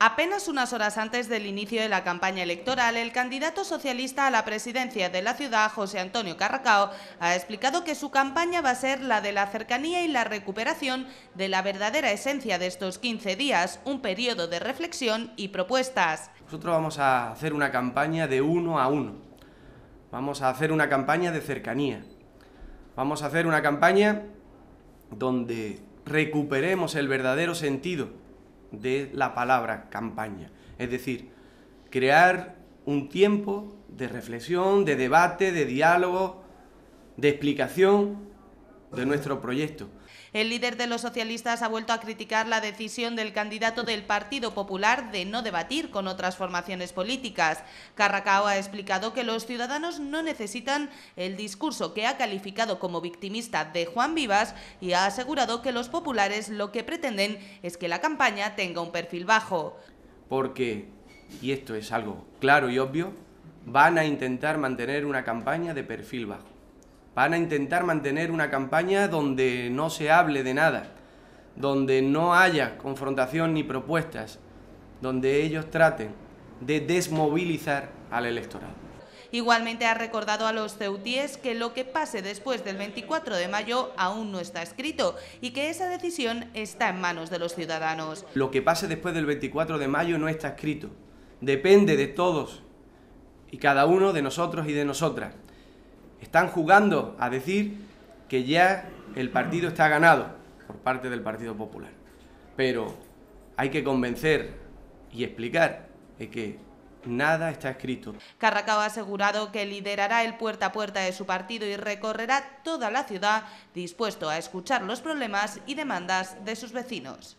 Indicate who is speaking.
Speaker 1: Apenas unas horas antes del inicio de la campaña electoral, el candidato socialista a la presidencia de la ciudad, José Antonio Carracao, ha explicado que su campaña va a ser la de la cercanía y la recuperación de la verdadera esencia de estos 15 días, un periodo de reflexión y propuestas.
Speaker 2: Nosotros vamos a hacer una campaña de uno a uno, vamos a hacer una campaña de cercanía, vamos a hacer una campaña donde recuperemos el verdadero sentido de la palabra campaña. Es decir, crear un tiempo de reflexión, de debate, de diálogo, de explicación de nuestro proyecto.
Speaker 1: El líder de los socialistas ha vuelto a criticar la decisión del candidato del Partido Popular de no debatir con otras formaciones políticas. Carracao ha explicado que los ciudadanos no necesitan el discurso que ha calificado como victimista de Juan Vivas y ha asegurado que los populares lo que pretenden es que la campaña tenga un perfil bajo.
Speaker 2: Porque, y esto es algo claro y obvio, van a intentar mantener una campaña de perfil bajo. Van a intentar mantener una campaña donde no se hable de nada, donde no haya confrontación ni propuestas, donde ellos traten de desmovilizar al electorado.
Speaker 1: Igualmente ha recordado a los ceutíes que lo que pase después del 24 de mayo aún no está escrito y que esa decisión está en manos de los ciudadanos.
Speaker 2: Lo que pase después del 24 de mayo no está escrito. Depende de todos y cada uno de nosotros y de nosotras. Están jugando a decir que ya el partido está ganado por parte del Partido Popular. Pero hay que convencer y explicar que nada está escrito. Carracao
Speaker 1: ha asegurado que liderará el puerta a puerta de su partido y recorrerá toda la ciudad dispuesto a escuchar los problemas y demandas de sus vecinos.